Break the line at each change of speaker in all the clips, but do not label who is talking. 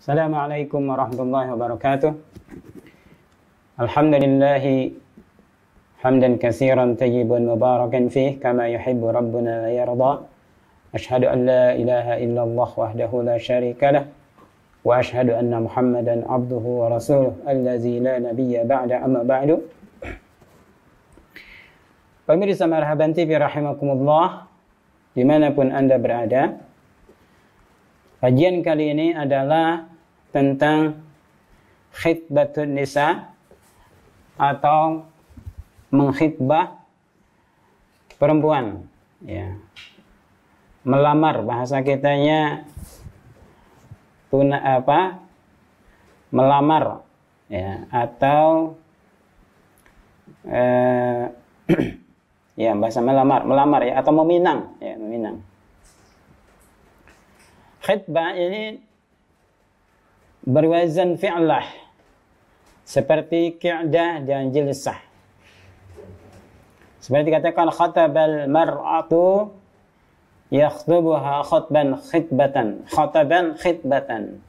السلام عليكم ورحمة الله وبركاته الحمد لله حمدا كثيرا طيبا مباركا فيه كما يحب ربنا ويرضى أشهد أن لا إله إلا الله وحده لا شريك له وأشهد أن محمدا عبده ورسوله الذي لا نبي بعد أما بعد Pemirsa Marhaban TV Rahimakumullah Dimanapun Anda berada Kajian kali ini adalah tentang khidbatun nisa atau mengkhidbah perempuan ya melamar bahasa kitanya tuna apa melamar ya atau eh, ya bahasa melamar melamar ya atau meminang ya meminang khidbah ini berwazan fi'lah seperti ki'dah dan jilsah. Seperti dikatakan khatabal mar'atu yakhtubuha khutban khitbatan. Khataban khitbatan.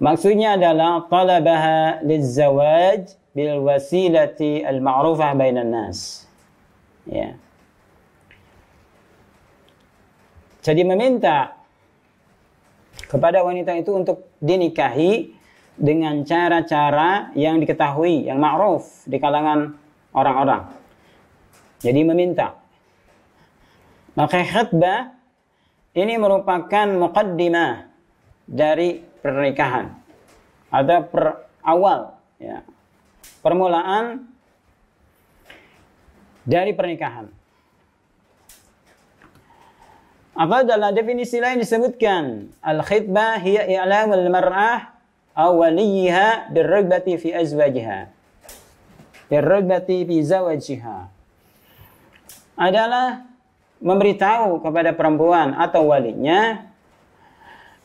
Maksudnya adalah talabaha lizawaj bil wasilati al ma'rufah bainan nas. Ya. Jadi meminta kepada wanita itu untuk dinikahi dengan cara-cara yang diketahui, yang ma'ruf di kalangan orang-orang. Jadi meminta. Maka khutbah ini merupakan muqaddimah dari pernikahan. Ada perawal, ya. permulaan dari pernikahan. Apa dalam definisi lain disebutkan al-khitbah hiya al mar'ah aw waliha birragbati fi azwajiha. Birragbati fi zawajiha. Adalah memberitahu kepada perempuan atau walinya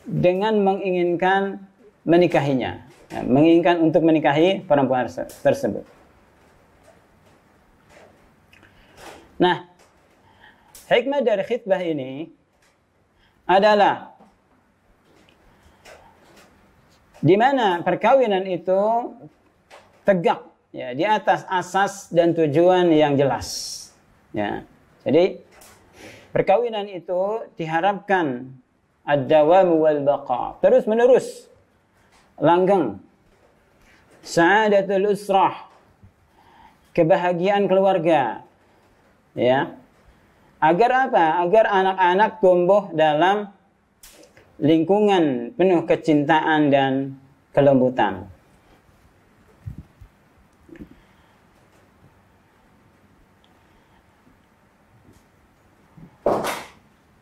dengan menginginkan menikahinya, ya, menginginkan untuk menikahi perempuan tersebut. Nah, Hikmah dari khitbah ini adalah di mana perkawinan itu tegak ya di atas asas dan tujuan yang jelas. Ya. Jadi perkawinan itu diharapkan ad-dawam wal baqa, terus menerus langgeng. Sa'adatul usrah, kebahagiaan keluarga. Ya. Agar apa? Agar anak-anak tumbuh dalam lingkungan penuh kecintaan dan kelembutan.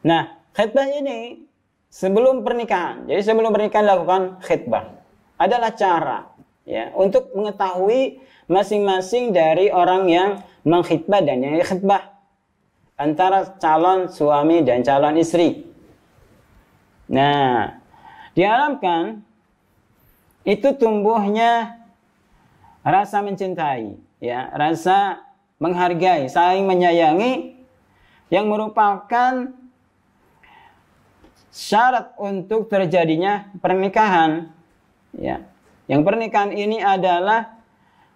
Nah, khidbah ini sebelum pernikahan. Jadi sebelum pernikahan lakukan khidbah. Adalah cara ya untuk mengetahui masing-masing dari orang yang mengkhidbah dan yang khidbah antara calon suami dan calon istri. Nah, diharapkan itu tumbuhnya rasa mencintai, ya, rasa menghargai, saling menyayangi yang merupakan syarat untuk terjadinya pernikahan. Ya. Yang pernikahan ini adalah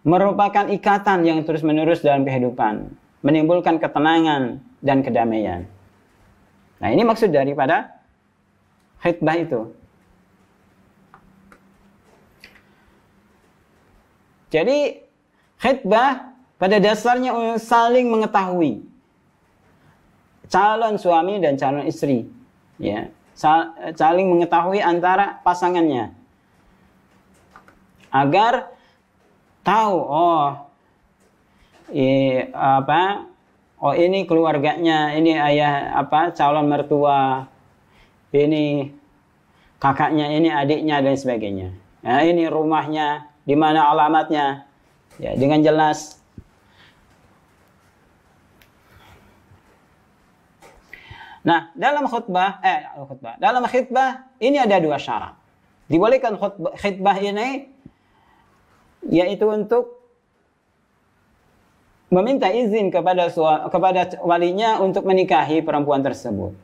merupakan ikatan yang terus-menerus dalam kehidupan, menimbulkan ketenangan, dan kedamaian. Nah, ini maksud daripada khidbah itu. Jadi, khidbah pada dasarnya saling mengetahui calon suami dan calon istri, ya. Saling mengetahui antara pasangannya. Agar tahu oh eh, apa oh ini keluarganya, ini ayah apa calon mertua, ini kakaknya, ini adiknya dan sebagainya. Ya, ini rumahnya, di mana alamatnya, ya dengan jelas. Nah, dalam khutbah, eh khutbah, dalam khutbah ini ada dua syarat. Dibolehkan khutbah, khutbah ini yaitu untuk meminta izin kepada kepada walinya untuk menikahi perempuan tersebut.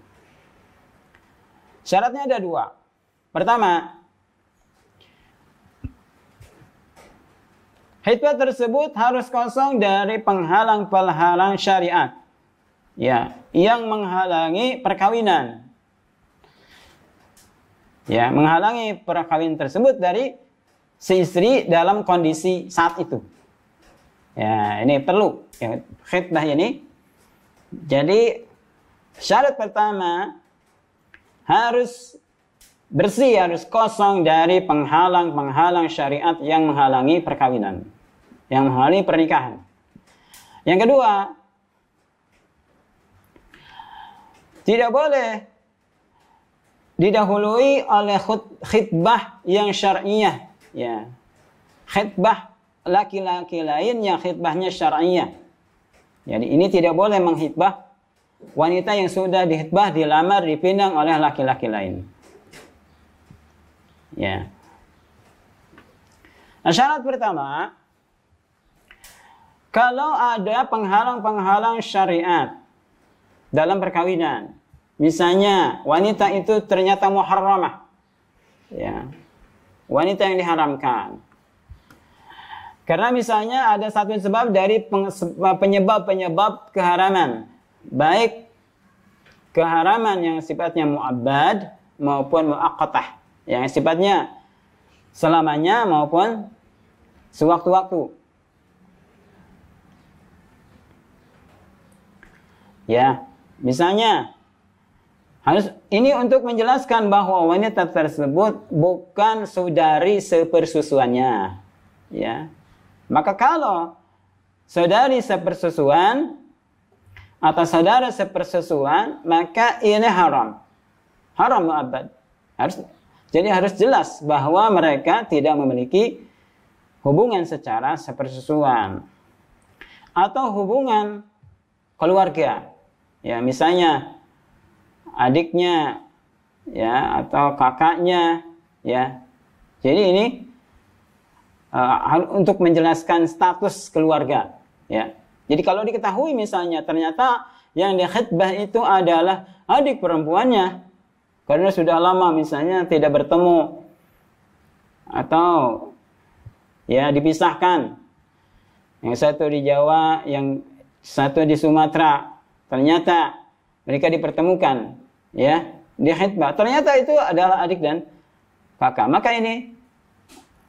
Syaratnya ada dua. Pertama, hitbah tersebut harus kosong dari penghalang-penghalang syariat. Ya, yang menghalangi perkawinan. Ya, menghalangi perkawinan tersebut dari seistri dalam kondisi saat itu. Ya, ini perlu. Ya, khidbah ini. Jadi syarat pertama harus bersih, harus kosong dari penghalang-penghalang syariat yang menghalangi perkawinan, yang menghalangi pernikahan. Yang kedua, tidak boleh didahului oleh khutbah yang syariah ya. Khutbah laki-laki lain yang khidbahnya syar'iyah. Jadi ini tidak boleh menghitbah wanita yang sudah dihitbah, dilamar, dipinang oleh laki-laki lain. Ya. Nah, syarat pertama, kalau ada penghalang-penghalang syariat dalam perkawinan, misalnya wanita itu ternyata muharramah, ya, wanita yang diharamkan, karena misalnya ada satu sebab dari penyebab-penyebab keharaman. Baik keharaman yang sifatnya mu'abad maupun mu'akotah Yang sifatnya selamanya maupun sewaktu-waktu. Ya, misalnya harus ini untuk menjelaskan bahwa wanita tersebut bukan saudari sepersusuannya. Ya, maka kalau saudari sepersusuan atau saudara sepersusuan, maka ini haram. Haram muabad. Harus jadi harus jelas bahwa mereka tidak memiliki hubungan secara sepersusuan atau hubungan keluarga. Ya, misalnya adiknya ya atau kakaknya ya. Jadi ini uh, untuk menjelaskan status keluarga ya jadi kalau diketahui misalnya ternyata yang dikhidbah itu adalah adik perempuannya karena sudah lama misalnya tidak bertemu atau ya dipisahkan yang satu di Jawa yang satu di Sumatera ternyata mereka dipertemukan ya di khidbah ternyata itu adalah adik dan kakak maka ini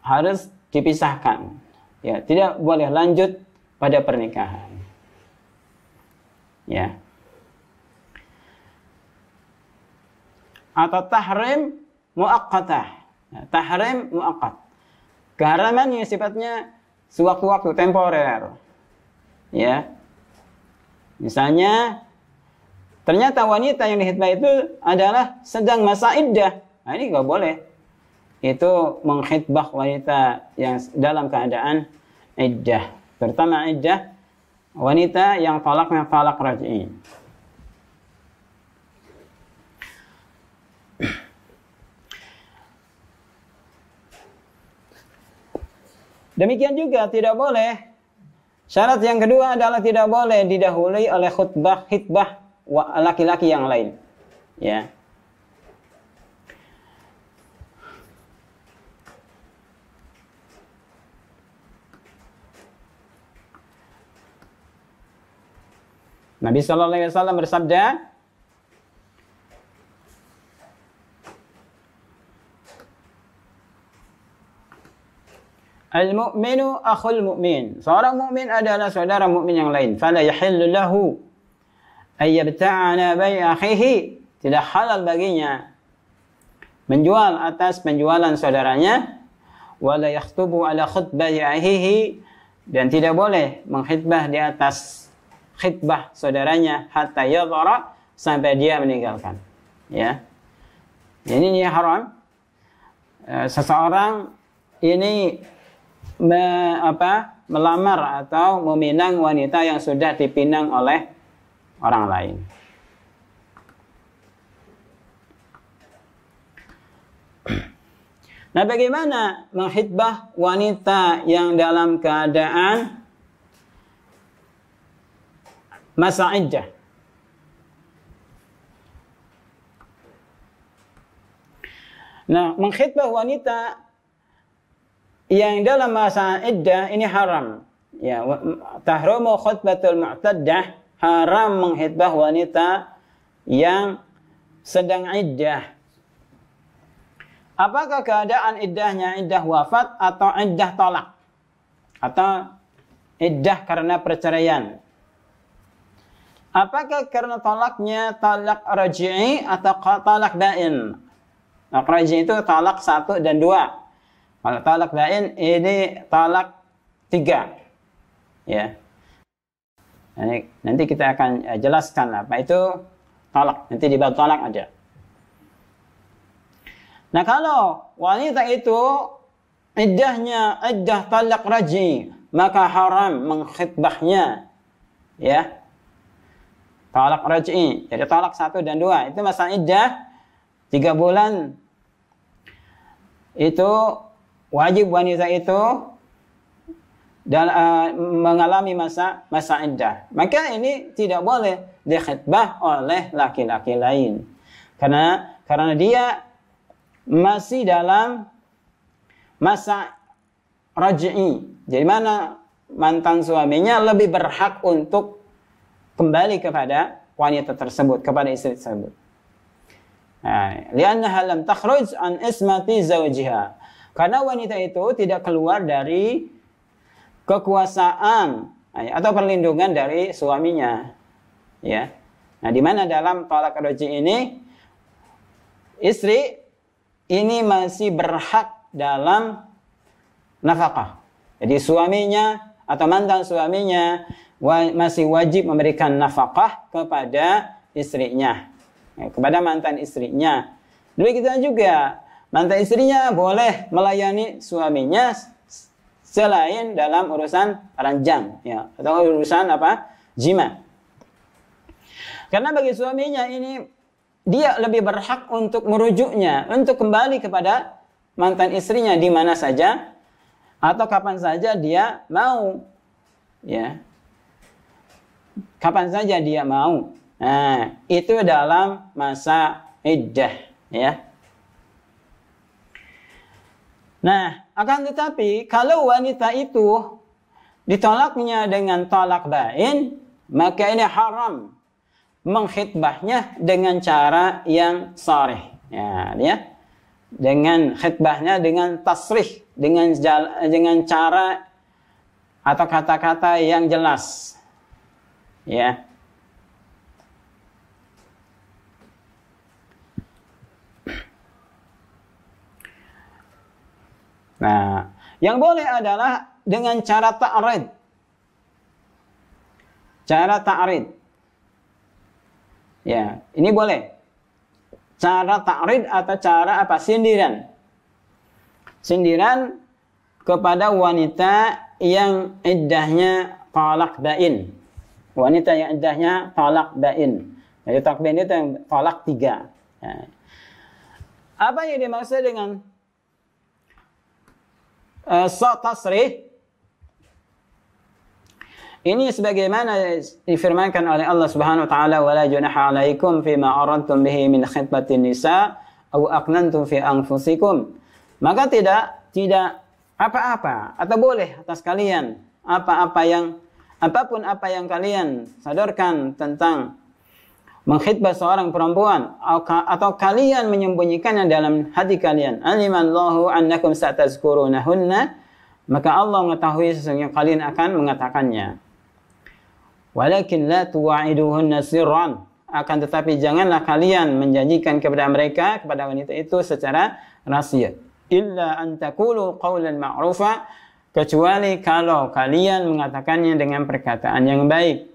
harus dipisahkan. Ya, tidak boleh lanjut pada pernikahan. Ya. Atau tahrim muakkatah. Ya, tahrim muakkat. Keharaman yang sifatnya sewaktu-waktu temporer. Ya. Misalnya ternyata wanita yang dihitbah itu adalah sedang masa iddah. Nah, ini nggak boleh itu mengkhidbah wanita yang dalam keadaan iddah. Terutama iddah wanita yang talaknya talak raj'i. Demikian juga tidak boleh syarat yang kedua adalah tidak boleh didahului oleh khutbah khitbah laki-laki yang lain. Ya. Nabi Shallallahu Alaihi Wasallam bersabda, Al-mu'minu akhul mu'min. Seorang mu'min adalah saudara mu'min yang lain. Fala yahillu lahu ayyabta'ana bai akhihi. Tidak halal baginya menjual atas penjualan saudaranya wala yakhtubu ala khutbah akhihi dan tidak boleh mengkhidbah di atas khitbah saudaranya hatta yadhara sampai dia meninggalkan. Ya. Jadi ini haram. Eh, seseorang ini me, apa, melamar atau meminang wanita yang sudah dipinang oleh orang lain. Nah, bagaimana menghitbah wanita yang dalam keadaan masa iddah. Nah, mengkhidbah wanita yang dalam masa iddah ini haram. Ya, tahrumu khutbatul mu'taddah, haram mengkhidbah wanita yang sedang iddah. Apakah keadaan iddahnya iddah wafat atau iddah tolak? Atau iddah karena perceraian? Apakah karena talaknya talak raji'i atau talak da'in? Talak raji'i itu talak satu dan dua. Kalau talak da'in ini talak tiga. Ya. Nanti kita akan eh, jelaskan apa itu talak. Nanti di bab talak aja. Nah kalau wanita itu iddahnya iddah talak raji maka haram mengkhitbahnya ya Talak raj'i. Jadi tolak satu dan dua. Itu masa iddah. Tiga bulan. Itu wajib wanita itu dan uh, mengalami masa masa iddah. Maka ini tidak boleh dikhidbah oleh laki-laki lain. Karena karena dia masih dalam masa raj'i. Jadi mana mantan suaminya lebih berhak untuk kembali kepada wanita tersebut, kepada istri tersebut. lian lam takhruj an ismati zawjiha. Karena wanita itu tidak keluar dari kekuasaan atau perlindungan dari suaminya. Ya. Nah, di mana dalam tolak roji ini istri ini masih berhak dalam nafkah. Jadi suaminya atau mantan suaminya masih wajib memberikan nafkah kepada istrinya, ya, kepada mantan istrinya. Demikian kita juga mantan istrinya boleh melayani suaminya selain dalam urusan ranjang, ya, atau urusan apa jima. Karena bagi suaminya ini dia lebih berhak untuk merujuknya, untuk kembali kepada mantan istrinya di mana saja atau kapan saja dia mau. Ya kapan saja dia mau. Nah, itu dalam masa iddah ya. Nah, akan tetapi kalau wanita itu ditolaknya dengan tolak bain, maka ini haram mengkhitbahnya dengan cara yang sarih. Ya, ya. Dengan khitbahnya dengan tasrih, dengan dengan cara atau kata-kata yang jelas ya nah yang boleh adalah dengan cara ta'rid cara ta'rid ya ini boleh cara ta'rid atau cara apa sindiran sindiran kepada wanita yang iddahnya talak dain wanita yang iddahnya tolak bain. Jadi talak bain itu yang tolak tiga. Ya. Apa yang dimaksud dengan uh, eh, sa tasrih? Ini sebagaimana difirmankan oleh Allah Subhanahu wa taala wala junaha alaikum ma aradtum bihi min khidmatin nisa aw aqnantum fi anfusikum. Maka tidak tidak apa-apa atau boleh atas kalian apa-apa yang apapun apa yang kalian sadarkan tentang mengkhidbah seorang perempuan atau kalian menyembunyikannya dalam hati kalian alimallahu annakum satazkurunahunna maka Allah mengetahui sesungguhnya kalian akan mengatakannya walakin la tuwa'iduhunna sirran akan tetapi janganlah kalian menjanjikan kepada mereka kepada wanita itu secara rahasia illa an taqulu qawlan ma'rufa kecuali kalau kalian mengatakannya dengan perkataan yang baik.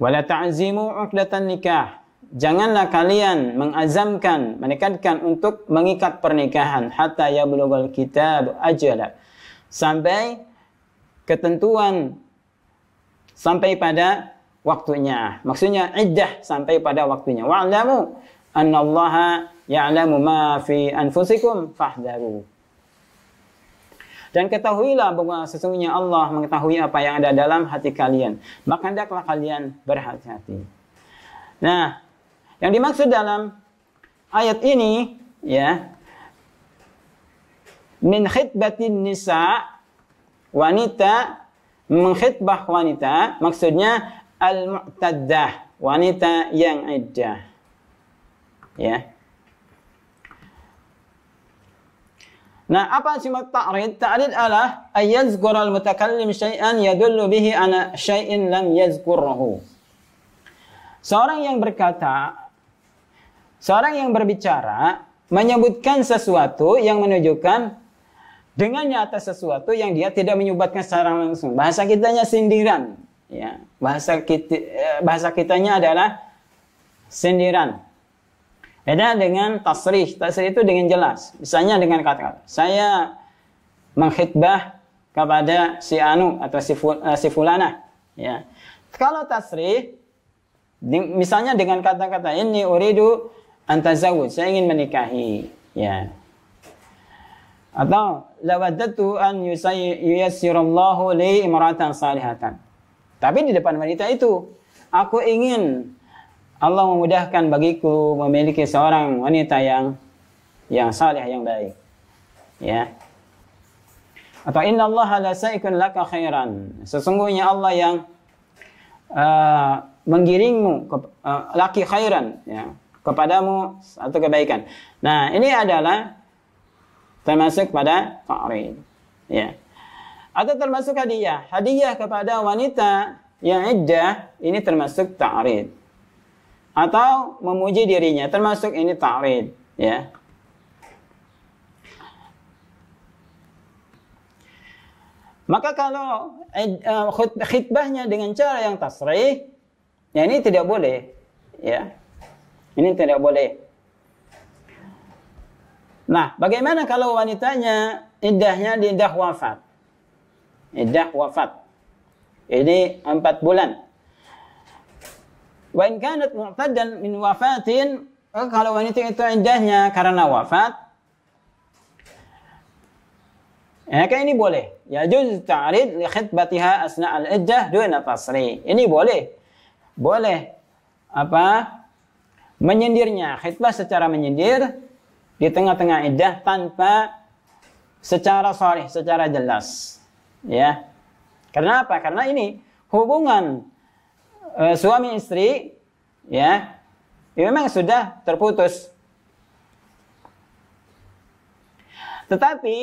Wala ta'zimu 'uqdatan nikah. Janganlah kalian mengazamkan, menekankan untuk mengikat pernikahan hatta yablughal kitab ajala. Sampai ketentuan sampai pada waktunya. Maksudnya iddah sampai pada waktunya. Wa'lamu annallaha ya'lamu ma fi anfusikum fahdharu. Dan ketahuilah bahwa sesungguhnya Allah mengetahui apa yang ada dalam hati kalian. Maka hendaklah kalian berhati-hati. Nah, yang dimaksud dalam ayat ini ya min khitbatin nisa wanita mengkhitbah wanita maksudnya al-mu'taddah wanita yang iddah ya Nah, apa sifat ta'rid? Ta'rid adalah ayyazkur al-mutakallim syai'an yadullu bihi ana syai'in lam yazkurruhu. Seorang yang berkata, seorang yang berbicara menyebutkan sesuatu yang menunjukkan dengannya atas sesuatu yang dia tidak menyebutkan secara langsung. Bahasa kitanya sindiran, ya. Bahasa kita, eh, bahasa kitanya adalah sindiran. Beda dengan tasrih. Tasrih itu dengan jelas. Misalnya dengan kata-kata. Saya menghitbah kepada si Anu atau si, ful, uh, si Fulana. Ya. Kalau tasrih, di, misalnya dengan kata-kata ini uridu antazawud. Saya ingin menikahi. Ya. Atau lawadatu an yusayyirallahu li imratan salihatan. Tapi di depan wanita itu, aku ingin Allah memudahkan bagiku memiliki seorang wanita yang yang saleh yang baik. Ya. Atau inna Allah la saikun laka khairan. Sesungguhnya Allah yang uh, menggiringmu ke, uh, laki khairan ya, kepadamu satu kebaikan. Nah, ini adalah termasuk pada ta'rid. Ya. Atau termasuk hadiah. Hadiah kepada wanita yang iddah ini termasuk ta'rid atau memuji dirinya termasuk ini ta'lid ya Maka kalau eh, eh, khutbahnya dengan cara yang tasrih, ya ini tidak boleh. Ya. Ini tidak boleh. Nah, bagaimana kalau wanitanya indahnya di indah wafat? Indah wafat. Ini empat bulan. Wa in kanat dan min wafatin, kalau wanita itu indahnya karena wafat, Ya, kan ini boleh. Ya juz ta'rid li khitbatiha asna al-iddah duna tasri. Ini boleh. Boleh apa? Menyindirnya, khitbah secara menyindir di tengah-tengah iddah tanpa secara sorry, secara jelas. Ya. Karena apa? Karena ini hubungan e, suami istri ya, ya memang sudah terputus. Tetapi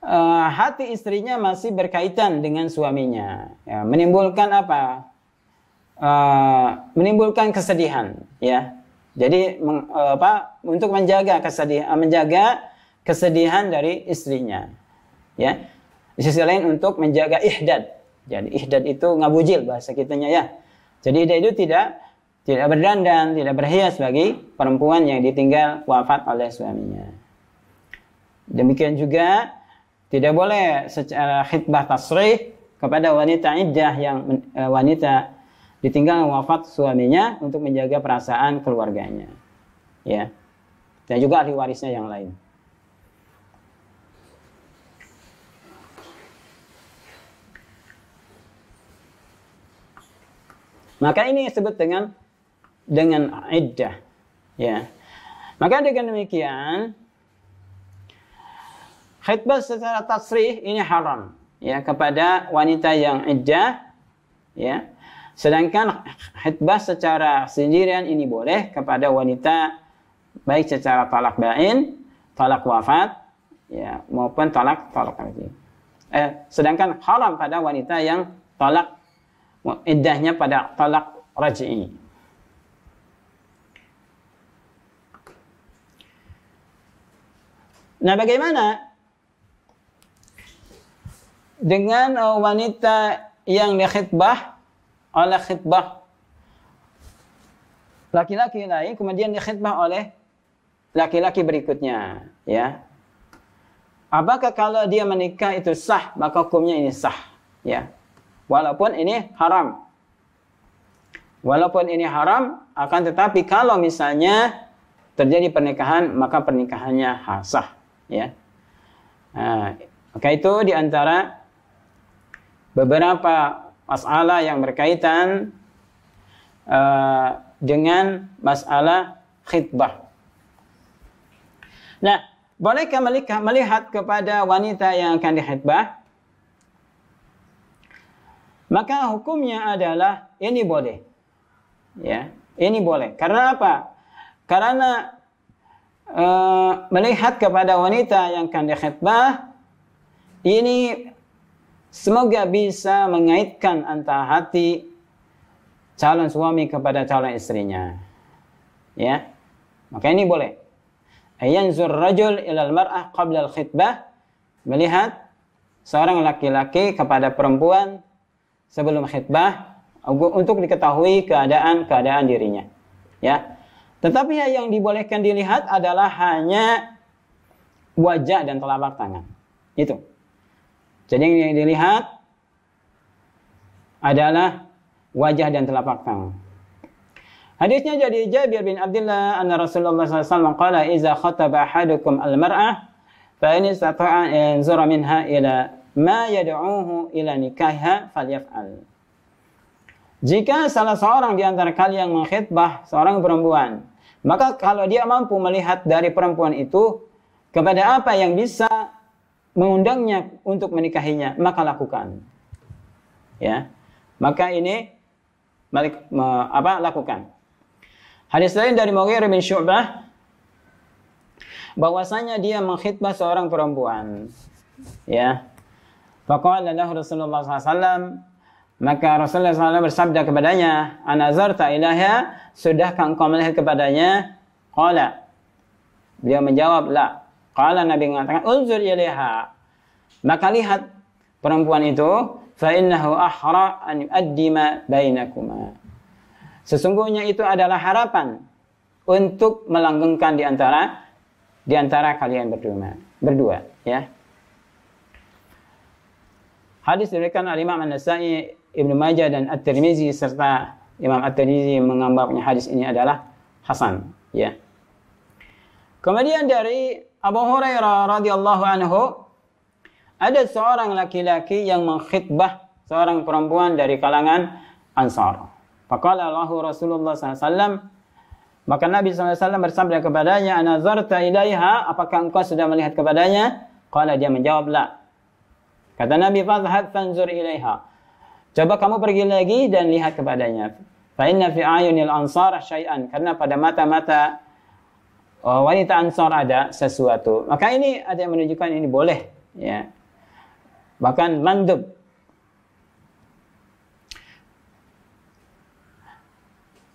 e, hati istrinya masih berkaitan dengan suaminya, ya, menimbulkan apa? E, menimbulkan kesedihan, ya. Jadi meng, e, apa? Untuk menjaga kesedihan, menjaga kesedihan dari istrinya, ya. Di sisi lain untuk menjaga ihdad, jadi ihdad itu ngabujil bahasa kitanya ya. Jadi ihdad itu tidak tidak berdandan, tidak berhias bagi perempuan yang ditinggal wafat oleh suaminya. Demikian juga tidak boleh secara khidbah tasrih kepada wanita iddah yang eh, wanita ditinggal wafat suaminya untuk menjaga perasaan keluarganya. Ya. Dan juga ahli warisnya yang lain. Maka ini disebut dengan dengan iddah. Ya. Maka dengan demikian khitbah secara tasrih ini haram ya kepada wanita yang iddah ya. Sedangkan khitbah secara sendirian ini boleh kepada wanita baik secara talak bain, talak wafat ya maupun talak talak lagi. Eh, sedangkan haram pada wanita yang talak iddahnya pada talak raj'i. Nah, bagaimana dengan uh, wanita yang dikhitbah oleh khitbah laki-laki lain kemudian dikhitbah oleh laki-laki berikutnya, ya. Apakah kalau dia menikah itu sah? Maka hukumnya ini sah, ya. Walaupun ini haram. Walaupun ini haram, akan tetapi kalau misalnya terjadi pernikahan, maka pernikahannya sah. Ya. Nah, maka itu diantara beberapa masalah yang berkaitan uh, dengan masalah khidbah. Nah, bolehkah melihat kepada wanita yang akan dihidbah? maka hukumnya adalah ini boleh. Ya, ini boleh. Karena apa? Karena uh, melihat kepada wanita yang akan dikhidbah ini semoga bisa mengaitkan antara hati calon suami kepada calon istrinya. Ya. Maka ini boleh. Ayanzur rajul ilal mar'ah qabla al-khitbah. Melihat seorang laki-laki kepada perempuan sebelum khutbah untuk diketahui keadaan-keadaan dirinya. Ya. Tetapi ya yang dibolehkan dilihat adalah hanya wajah dan telapak tangan. Itu. Jadi yang dilihat adalah wajah dan telapak tangan. Hadisnya jadi Jabir bin Abdullah an Rasulullah SAW qala iza khataba ahadukum al-mar'ah fa in istata'a eh, an minha ila ma yad'uhu ila nikaha falyaf'al. Jika salah seorang di antara kalian mengkhitbah seorang perempuan, maka kalau dia mampu melihat dari perempuan itu kepada apa yang bisa mengundangnya untuk menikahinya, maka lakukan. Ya. Maka ini malik, apa lakukan. Hadis lain dari Mughirah bin Syu'bah bahwasanya dia mengkhitbah seorang perempuan. Ya, Faqala lahu Rasulullah SAW, maka Rasulullah SAW bersabda kepadanya, Anazarta ilaha, sudahkah engkau melihat kepadanya? Qala. Beliau menjawab, La. Qala Nabi mengatakan, Unzur ilaha. Maka lihat perempuan itu, fa'innahu ahra an yu'addima bainakuma. Sesungguhnya itu adalah harapan untuk melanggengkan di antara di antara kalian berdua. Berdua, ya. Hadis diberikan oleh Imam An-Nasa'i, Ibnu Majah dan At-Tirmizi serta Imam At-Tirmizi menganggapnya hadis ini adalah hasan, ya. Kemudian dari Abu Hurairah radhiyallahu anhu ada seorang laki-laki yang mengkhitbah seorang perempuan dari kalangan Ansar. Faqala lahu Rasulullah SAW maka Nabi SAW bersabda kepadanya, Anazarta ilaiha, apakah engkau sudah melihat kepadanya? Kala dia menjawab, la. Kata Nabi, "Fathat fanzur ilaiha." Coba kamu pergi lagi dan lihat kepadanya. Fa'inna fi ayunil ansar syai'an. Karena pada mata-mata uh, wanita ansar ada sesuatu. Maka ini ada yang menunjukkan ini boleh, ya. Bahkan mandub.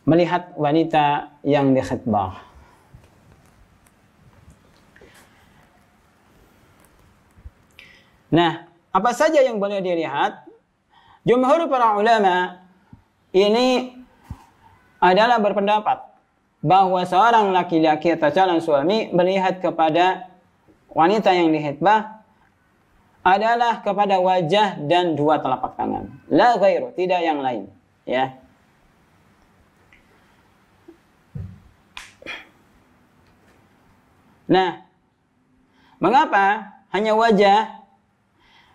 Melihat wanita yang dikhidbah. Nah, apa saja yang boleh dilihat? Jumhur para ulama ini adalah berpendapat bahwa seorang laki-laki atau calon suami melihat kepada wanita yang dihitbah adalah kepada wajah dan dua telapak tangan. La ghairu, tidak yang lain. Ya. Nah, mengapa hanya wajah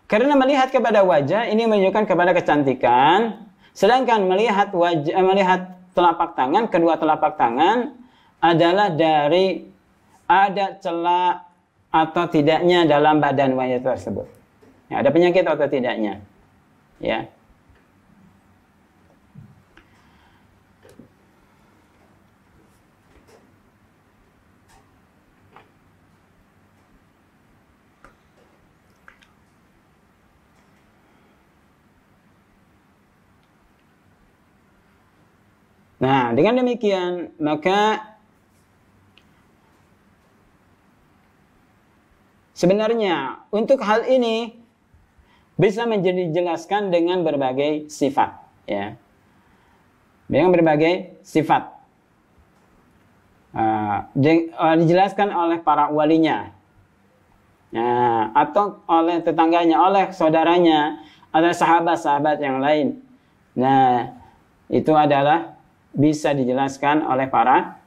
karena melihat kepada wajah ini menunjukkan kepada kecantikan, sedangkan melihat wajah eh, melihat telapak tangan, kedua telapak tangan adalah dari ada celah atau tidaknya dalam badan wanita tersebut. Ya, ada penyakit atau tidaknya. Ya. Nah, dengan demikian maka sebenarnya untuk hal ini bisa menjadi dijelaskan dengan berbagai sifat ya dengan berbagai sifat uh, dijelaskan oleh para walinya uh, atau oleh tetangganya oleh saudaranya oleh sahabat-sahabat yang lain nah itu adalah bisa dijelaskan oleh para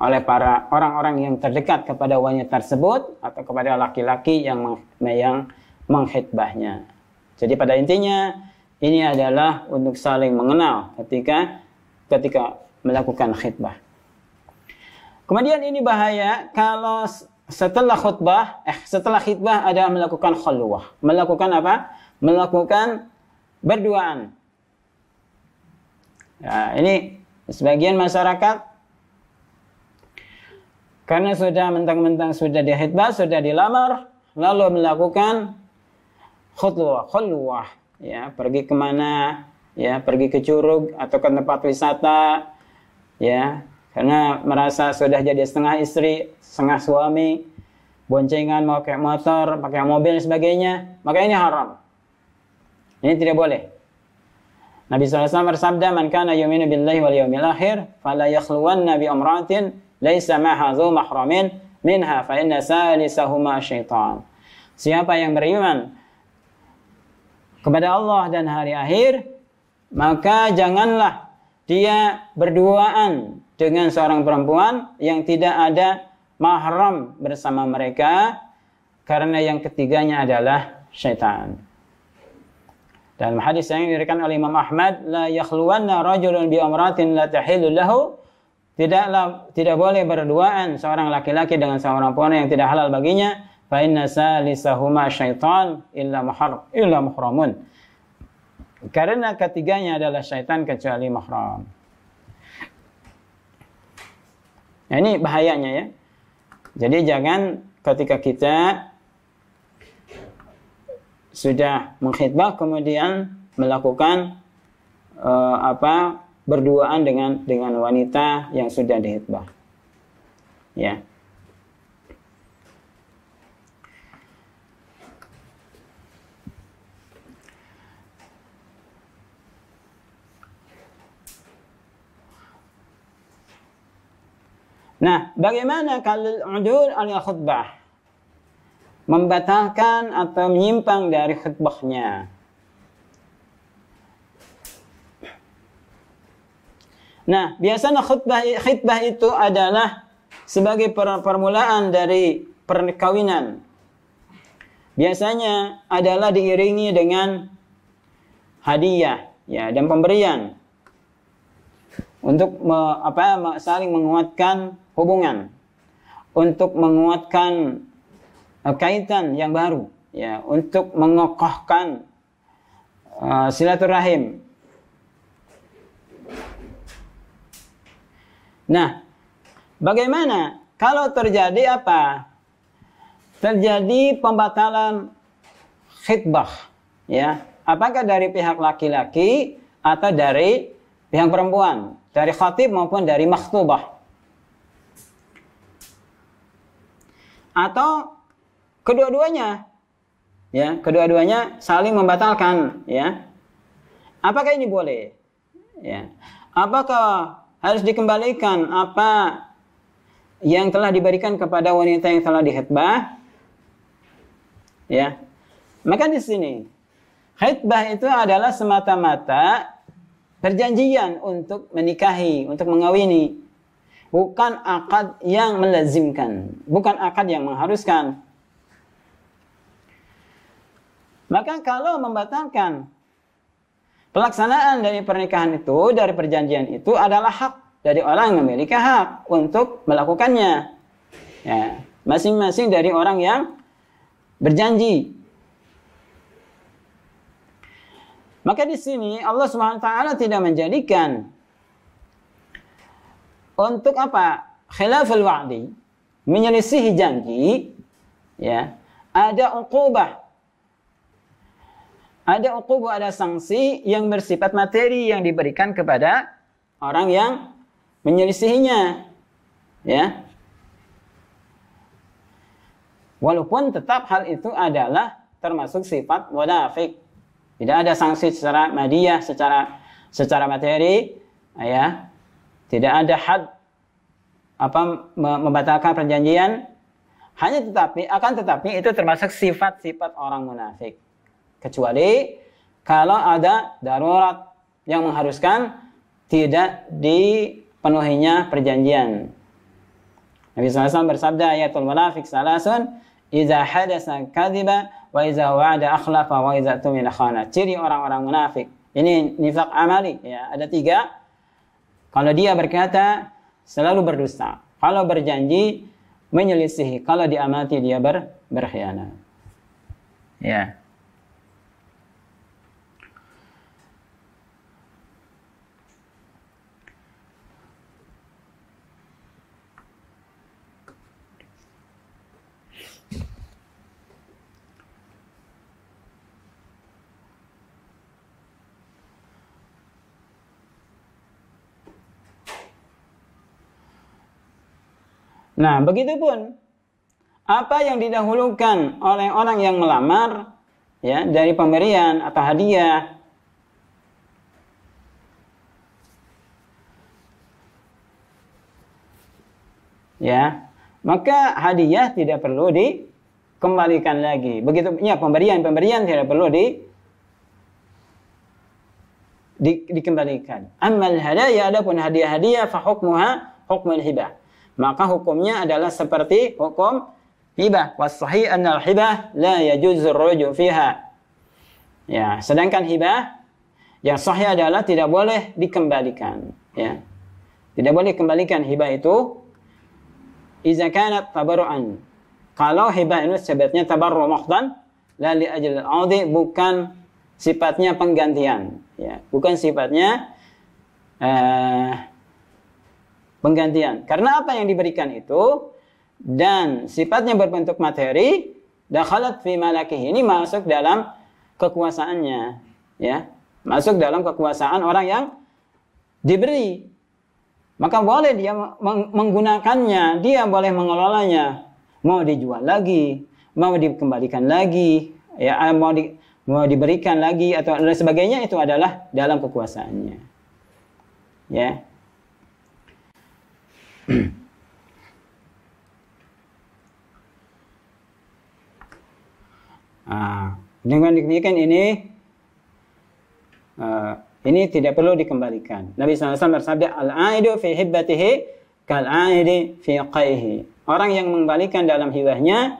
oleh para orang-orang yang terdekat kepada wanita tersebut atau kepada laki-laki yang yang menghitbahnya. Jadi pada intinya ini adalah untuk saling mengenal ketika ketika melakukan khitbah. Kemudian ini bahaya kalau setelah khutbah eh setelah khitbah ada melakukan khulwah, Melakukan apa? Melakukan berduaan Nah, ini sebagian masyarakat karena sudah mentang-mentang sudah dihitbah, sudah dilamar, lalu melakukan khutwah, khulwah, ya, pergi kemana, ya, pergi ke curug atau ke tempat wisata, ya, karena merasa sudah jadi setengah istri, setengah suami, boncengan mau pakai motor, pakai mobil dan sebagainya, maka ini haram. Ini tidak boleh. Nabi SAW bersabda, "Man kana yu'minu billahi wal yawmil akhir, fala yakhluwan nabi umratin, laisa maha zu mahramin minha fa inna salisahuma syaitan." Siapa yang beriman kepada Allah dan hari akhir, maka janganlah dia berduaan dengan seorang perempuan yang tidak ada mahram bersama mereka karena yang ketiganya adalah syaitan. Dalam hadis yang diriakan oleh Imam Ahmad, la yakhluwanna rajulun bi amratin la tahillu lahu. Tidaklah tidak boleh berduaan seorang laki-laki dengan seorang perempuan yang tidak halal baginya, fa inna salisahuma syaitan illa muharram illa muhramun. Karena ketiganya adalah syaitan kecuali mahram. Nah, ini bahayanya ya. Jadi jangan ketika kita sudah mengkhidbah kemudian melakukan uh, apa berduaan dengan dengan wanita yang sudah dihitbah. Ya. Nah, bagaimana kalau udur al-khutbah? membatalkan atau menyimpang dari khutbahnya. Nah, biasanya khutbah, khutbah itu adalah sebagai permulaan dari perkawinan. Biasanya adalah diiringi dengan hadiah ya dan pemberian untuk me, apa saling menguatkan hubungan, untuk menguatkan kaitan yang baru ya untuk mengokohkan uh, silaturahim. Nah, bagaimana kalau terjadi apa? Terjadi pembatalan khidbah, ya. Apakah dari pihak laki-laki atau dari pihak perempuan, dari khatib maupun dari maktubah? Atau Kedua-duanya. Ya, kedua-duanya saling membatalkan, ya. Apakah ini boleh? Ya. Apakah harus dikembalikan apa yang telah diberikan kepada wanita yang telah dihitbah? Ya. Maka di sini khitbah itu adalah semata-mata perjanjian untuk menikahi, untuk mengawini. Bukan akad yang melazimkan, bukan akad yang mengharuskan. Maka kalau membatalkan pelaksanaan dari pernikahan itu, dari perjanjian itu adalah hak dari orang yang memiliki hak untuk melakukannya. Ya, masing-masing dari orang yang berjanji. Maka di sini Allah Subhanahu wa taala tidak menjadikan untuk apa? Khilaful wa'di, menyelisihi janji, ya. Ada uqubah ada ukubu ada sanksi yang bersifat materi yang diberikan kepada orang yang menyelisihinya. Ya. Walaupun tetap hal itu adalah termasuk sifat munafik. Tidak ada sanksi secara media, secara secara materi, ya. Tidak ada had apa membatalkan perjanjian hanya tetapi akan tetapi itu termasuk sifat-sifat orang munafik. Kecuali kalau ada darurat yang mengharuskan tidak dipenuhinya perjanjian. Nabi SAW bersabda ayatul munafik salasun Iza hadasa kadiba wa iza wa'ada akhlafa wa iza tumina khana. Ciri orang-orang munafik. Ini nifak amali ya. Ada tiga. Kalau dia berkata selalu berdusta. Kalau berjanji menyelisihi. Kalau diamati dia ber berkhianat. Ya. Nah, begitu pun apa yang didahulukan oleh orang yang melamar ya dari pemberian atau hadiah ya maka hadiah tidak perlu dikembalikan lagi begitu ya pemberian pemberian tidak perlu di, di dikembalikan amal hadiah adapun hadiah-hadiah fa hukmuha hukmul hibah maka hukumnya adalah seperti hukum hibah. Wasahi al hibah la yajuzur ruju fiha. Ya, sedangkan hibah yang sahih adalah tidak boleh dikembalikan, ya. Tidak boleh dikembalikan hibah itu iza kanat tabarruan. Kalau hibah itu sebetulnya tabarru muhdan la li ajli audi bukan sifatnya penggantian, ya. Bukan sifatnya eh, penggantian. Karena apa yang diberikan itu dan sifatnya berbentuk materi dakhalat fi malakih ini masuk dalam kekuasaannya ya masuk dalam kekuasaan orang yang diberi maka boleh dia menggunakannya dia boleh mengelolanya mau dijual lagi mau dikembalikan lagi ya eh, mau di, mau diberikan lagi atau sebagainya itu adalah dalam kekuasaannya ya nah, dengan demikian ini uh, ini tidak perlu dikembalikan. Nabi SAW bersabda, Al-aidu fi hibbatihi kal-aidi fi qaihi. Orang yang mengembalikan dalam hibahnya,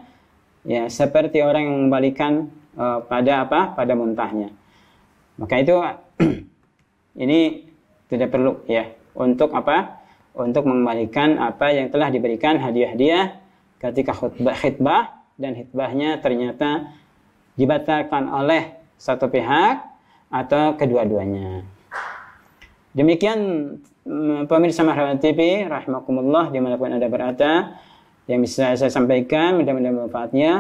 ya seperti orang yang mengembalikan uh, pada apa? Pada muntahnya. Maka itu ini tidak perlu ya untuk apa? untuk mengembalikan apa yang telah diberikan hadiah-hadiah ketika khutbah khitbah dan khitbahnya ternyata dibatalkan oleh satu pihak atau kedua-duanya. Demikian mm, pemirsa Mahrawan TV, rahimakumullah dimanapun Anda berada, yang bisa saya sampaikan mudah-mudahan bermanfaatnya.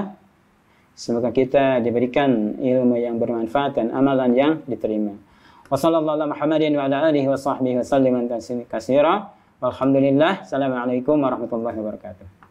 Semoga kita diberikan ilmu yang bermanfaat dan amalan yang diterima. Wassalamualaikum warahmatullahi wabarakatuh. Alhamdulillah. Assalamualaikum warahmatullahi wabarakatuh.